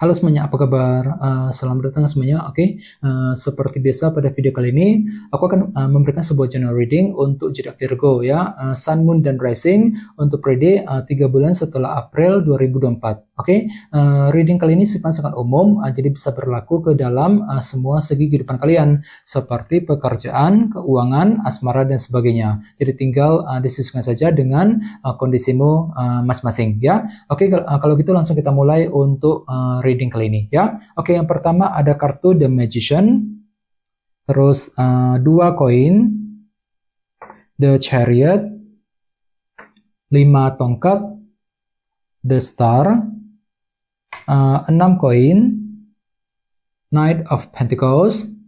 Halo semuanya, apa kabar? Uh, salam datang semuanya. Oke, okay. uh, eh, seperti biasa pada video kali ini, aku akan uh, memberikan sebuah channel reading untuk jeda Virgo ya, uh, Sun, Moon, dan Rising untuk periode uh, 3 bulan setelah April 2024. Oke, okay. uh, reading kali ini sifat sangat umum, uh, jadi bisa berlaku ke dalam uh, semua segi kehidupan kalian, seperti pekerjaan, keuangan, asmara, dan sebagainya. Jadi tinggal uh, disesuaikan saja dengan uh, kondisimu masing masing-masing ya. Oke, okay, uh, kalau gitu langsung kita mulai untuk uh, reading kali ini ya. Oke, yang pertama ada kartu The Magician, terus uh, dua koin, The Chariot, lima tongkat, The Star, uh, enam koin, Knight of Pentacles,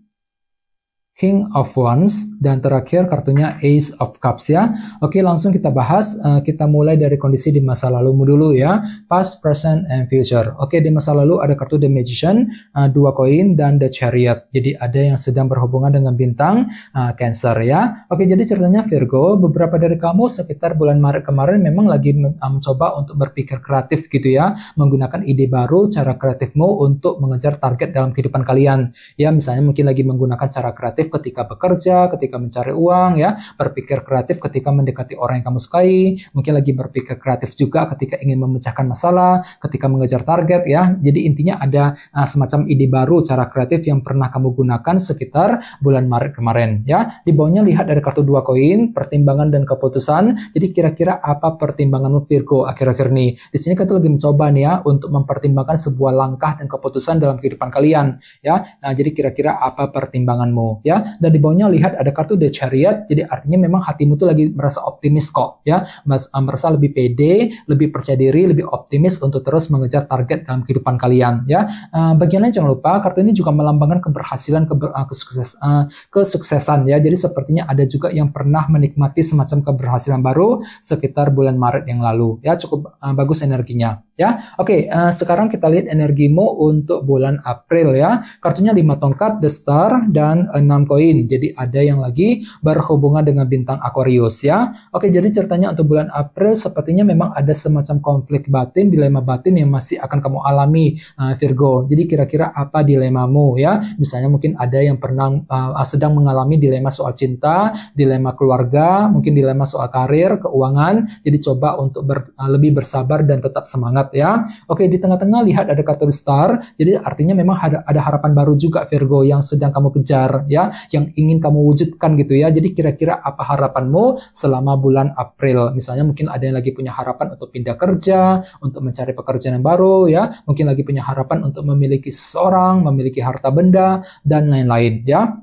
King of Wands, dan terakhir kartunya Ace of Cups ya. Oke, langsung kita bahas, uh, kita mulai dari kondisi di masa lalu dulu ya, past, present, and future. Oke, di masa lalu ada kartu The Magician, uh, dua koin, dan The Chariot. Jadi ada yang sedang berhubungan dengan bintang uh, Cancer ya. Oke, jadi ceritanya Virgo, beberapa dari kamu sekitar bulan Maret kemarin memang lagi mencoba untuk berpikir kreatif gitu ya, menggunakan ide baru, cara kreatifmu untuk mengejar target dalam kehidupan kalian. Ya, misalnya mungkin lagi menggunakan cara kreatif ketika bekerja, ketika mencari uang ya, berpikir kreatif ketika mendekati orang yang kamu sukai, mungkin lagi berpikir kreatif juga ketika ingin memecahkan masalah, ketika mengejar target ya. Jadi intinya ada uh, semacam ide baru cara kreatif yang pernah kamu gunakan sekitar bulan Maret kemarin ya. Di bawahnya lihat dari kartu dua koin, pertimbangan dan keputusan. Jadi kira-kira apa pertimbanganmu Virgo akhir-akhir ini? Di sini kita lagi mencoba nih ya untuk mempertimbangkan sebuah langkah dan keputusan dalam kehidupan kalian ya. Nah, jadi kira-kira apa pertimbanganmu ya? ya dan di bawahnya lihat ada kartu The Chariot jadi artinya memang hatimu tuh lagi merasa optimis kok ya Mas, uh, merasa lebih pede lebih percaya diri lebih optimis untuk terus mengejar target dalam kehidupan kalian ya uh, bagian lain jangan lupa kartu ini juga melambangkan keberhasilan keber, uh, kesukses, uh, kesuksesan ya jadi sepertinya ada juga yang pernah menikmati semacam keberhasilan baru sekitar bulan Maret yang lalu ya cukup uh, bagus energinya ya oke okay, uh, sekarang kita lihat energimu untuk bulan April ya kartunya lima tongkat The Star dan enam dalam koin. Jadi ada yang lagi berhubungan dengan bintang Aquarius ya. Oke, jadi ceritanya untuk bulan April sepertinya memang ada semacam konflik batin, dilema batin yang masih akan kamu alami uh, Virgo. Jadi kira-kira apa dilemamu ya? Misalnya mungkin ada yang pernah uh, sedang mengalami dilema soal cinta, dilema keluarga, mungkin dilema soal karir, keuangan. Jadi coba untuk ber, uh, lebih bersabar dan tetap semangat ya. Oke, di tengah-tengah lihat ada kartu star. Jadi artinya memang ada, ada harapan baru juga Virgo yang sedang kamu kejar ya yang ingin kamu wujudkan gitu ya. Jadi kira-kira apa harapanmu selama bulan April? Misalnya mungkin ada yang lagi punya harapan untuk pindah kerja, untuk mencari pekerjaan yang baru ya, mungkin lagi punya harapan untuk memiliki seseorang, memiliki harta benda dan lain-lain ya.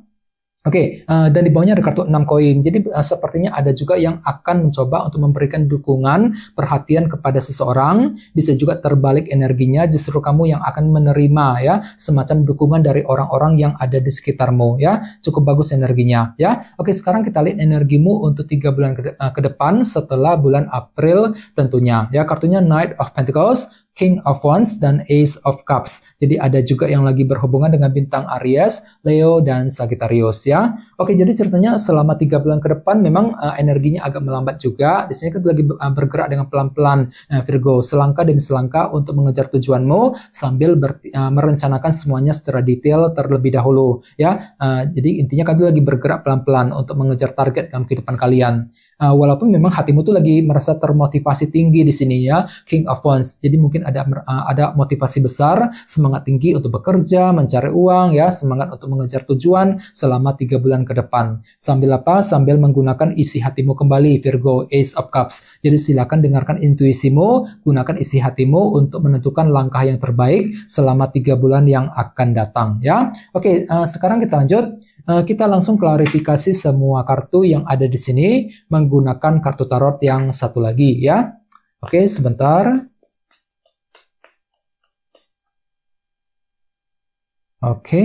Oke, okay, uh, eh, dan di bawahnya ada kartu 6 koin. Jadi uh, sepertinya ada juga yang akan mencoba untuk memberikan dukungan, perhatian kepada seseorang. Bisa juga terbalik energinya, justru kamu yang akan menerima ya semacam dukungan dari orang-orang yang ada di sekitarmu ya. Cukup bagus energinya ya. Oke, okay, sekarang kita lihat energimu untuk tiga bulan ke, uh, ke depan setelah bulan April tentunya. Ya, kartunya Knight of Pentacles, King of Wands dan Ace of Cups. Jadi ada juga yang lagi berhubungan dengan bintang Aries, Leo, dan Sagittarius ya. Oke, jadi ceritanya selama 3 bulan ke depan memang uh, energinya agak melambat juga. Di sini kan lagi eh, bergerak dengan pelan-pelan uh, Virgo, selangkah demi selangkah untuk mengejar tujuanmu sambil ber, uh, merencanakan semuanya secara detail terlebih dahulu ya. Uh, jadi intinya kan lagi bergerak pelan-pelan untuk mengejar target dalam kehidupan kalian. Uh, walaupun memang hatimu tuh lagi merasa termotivasi tinggi di sini ya, King of Wands. Jadi mungkin ada uh, ada motivasi besar, semangat tinggi untuk bekerja, mencari uang ya, semangat untuk mengejar tujuan selama tiga bulan ke depan. Sambil apa? Sambil menggunakan isi hatimu kembali, Virgo Ace of Cups. Jadi silakan dengarkan intuisimu, gunakan isi hatimu untuk menentukan langkah yang terbaik selama tiga bulan yang akan datang ya. Oke, uh, sekarang kita lanjut. Eh, kita langsung klarifikasi semua kartu yang ada di sini menggunakan kartu tarot yang satu lagi ya. Oke, sebentar. Oke.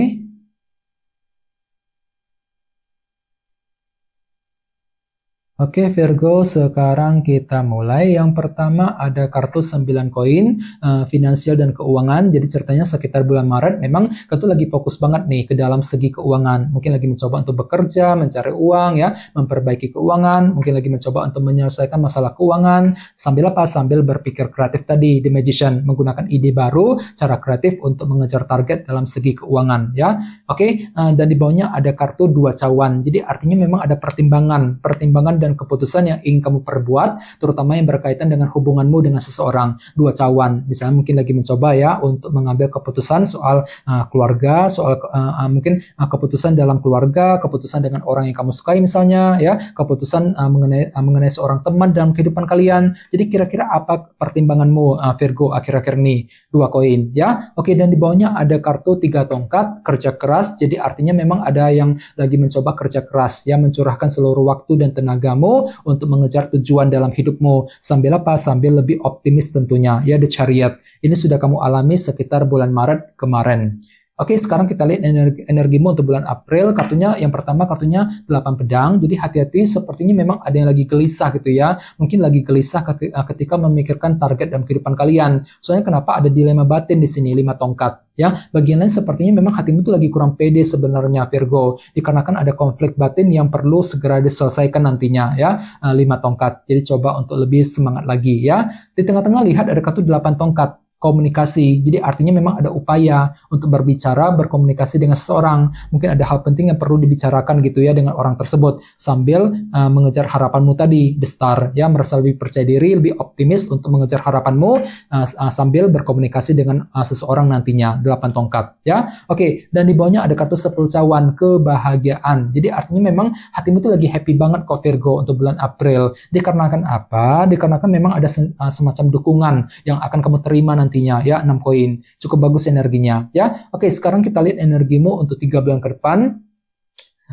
Oke Virgo, sekarang kita mulai. Yang pertama ada kartu 9 koin, uh, finansial dan keuangan. Jadi ceritanya sekitar bulan Maret memang kartu lagi fokus banget nih ke dalam segi keuangan. Mungkin lagi mencoba untuk bekerja, mencari uang ya, memperbaiki keuangan, mungkin lagi mencoba untuk menyelesaikan masalah keuangan sambil apa? Sambil berpikir kreatif tadi, The Magician menggunakan ide baru, cara kreatif untuk mengejar target dalam segi keuangan ya. Oke, uh, dan di bawahnya ada kartu dua cawan. Jadi artinya memang ada pertimbangan, pertimbangan dan keputusan yang ingin kamu perbuat, terutama yang berkaitan dengan hubunganmu dengan seseorang, dua cawan. Misalnya mungkin lagi mencoba ya untuk mengambil keputusan soal uh, keluarga, soal uh, uh, mungkin uh, keputusan dalam keluarga, keputusan dengan orang yang kamu sukai misalnya, ya keputusan uh, mengenai uh, mengenai seorang teman dalam kehidupan kalian. Jadi kira-kira apa pertimbanganmu uh, Virgo akhir-akhir ini? Dua koin, ya. Oke, dan di bawahnya ada kartu tiga tongkat kerja keras. Jadi artinya memang ada yang lagi mencoba kerja keras, ya mencurahkan seluruh waktu dan tenaga kamu untuk mengejar tujuan dalam hidupmu. Sambil apa? Sambil lebih optimis tentunya. Ya, The Chariot. Ini sudah kamu alami sekitar bulan Maret kemarin. Oke, sekarang kita lihat energi, energimu untuk bulan April. Kartunya yang pertama kartunya delapan pedang. Jadi hati-hati sepertinya memang ada yang lagi gelisah gitu ya. Mungkin lagi gelisah ketika memikirkan target dalam kehidupan kalian. Soalnya kenapa ada dilema batin di sini 5 tongkat. Ya, bagian lain sepertinya memang hatimu tuh lagi kurang pede sebenarnya Virgo, dikarenakan ada konflik batin yang perlu segera diselesaikan nantinya ya, eh, lima tongkat. Jadi coba untuk lebih semangat lagi ya. Di tengah-tengah lihat ada kartu delapan tongkat komunikasi. Jadi artinya memang ada upaya untuk berbicara, berkomunikasi dengan seseorang. Mungkin ada hal penting yang perlu dibicarakan gitu ya dengan orang tersebut sambil uh, mengejar harapanmu tadi, the star ya merasa lebih percaya diri, lebih optimis untuk mengejar harapanmu uh, uh, sambil berkomunikasi dengan uh, seseorang nantinya. Delapan tongkat ya. Oke, okay. dan di bawahnya ada kartu 10 cawan kebahagiaan. Jadi artinya memang hatimu itu lagi happy banget kok Virgo untuk bulan April. Dikarenakan apa? Dikarenakan memang ada se uh, semacam dukungan yang akan kamu terima nanti nantinya ya 6 koin. Cukup bagus energinya ya. Oke, sekarang kita lihat energimu untuk 3 bulan ke depan.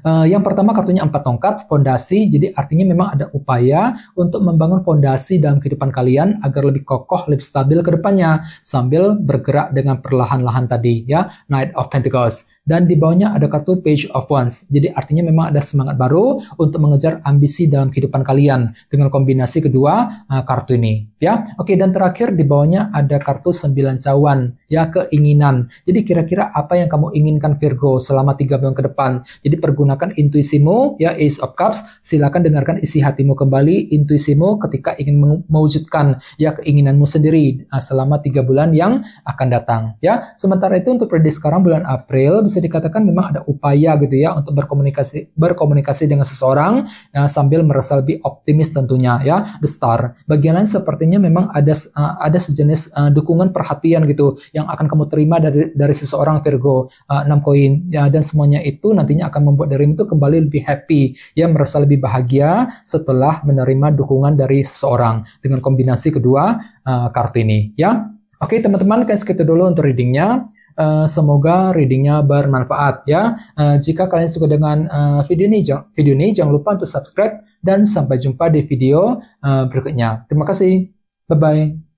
Uh, yang pertama kartunya empat tongkat, fondasi. Jadi artinya memang ada upaya untuk membangun fondasi dalam kehidupan kalian agar lebih kokoh, lebih stabil ke depannya sambil bergerak dengan perlahan-lahan tadi ya. Knight of Pentacles dan di bawahnya ada kartu Page of Wands. Jadi artinya memang ada semangat baru untuk mengejar ambisi dalam kehidupan kalian dengan kombinasi kedua uh, kartu ini, ya. Oke, dan terakhir di bawahnya ada kartu Sembilan cawan, ya keinginan. Jadi kira-kira apa yang kamu inginkan Virgo selama tiga bulan ke depan. Jadi pergunakan intuisimu, ya Ace of Cups. Silakan dengarkan isi hatimu kembali, intuisimu ketika ingin mewujudkan ya keinginanmu sendiri uh, selama tiga bulan yang akan datang, ya. Sementara itu untuk prediksi sekarang bulan April bisa dikatakan memang ada upaya gitu ya untuk berkomunikasi berkomunikasi dengan seseorang ya, sambil merasa lebih optimis tentunya ya the star. Bagian lain sepertinya memang ada uh, ada sejenis uh, dukungan perhatian gitu yang akan kamu terima dari dari seseorang Virgo uh, eh, 6 koin ya dan semuanya itu nantinya akan membuat dirimu itu kembali lebih happy ya merasa lebih bahagia setelah menerima dukungan dari seseorang dengan kombinasi kedua uh, kartu ini ya. Oke, teman-teman, kayak segitu dulu untuk readingnya. Eh, semoga readingnya bermanfaat ya. Uh, jika kalian suka dengan uh, video ini, video ini jangan lupa untuk subscribe dan sampai jumpa di video uh, berikutnya. Terima kasih. Bye bye.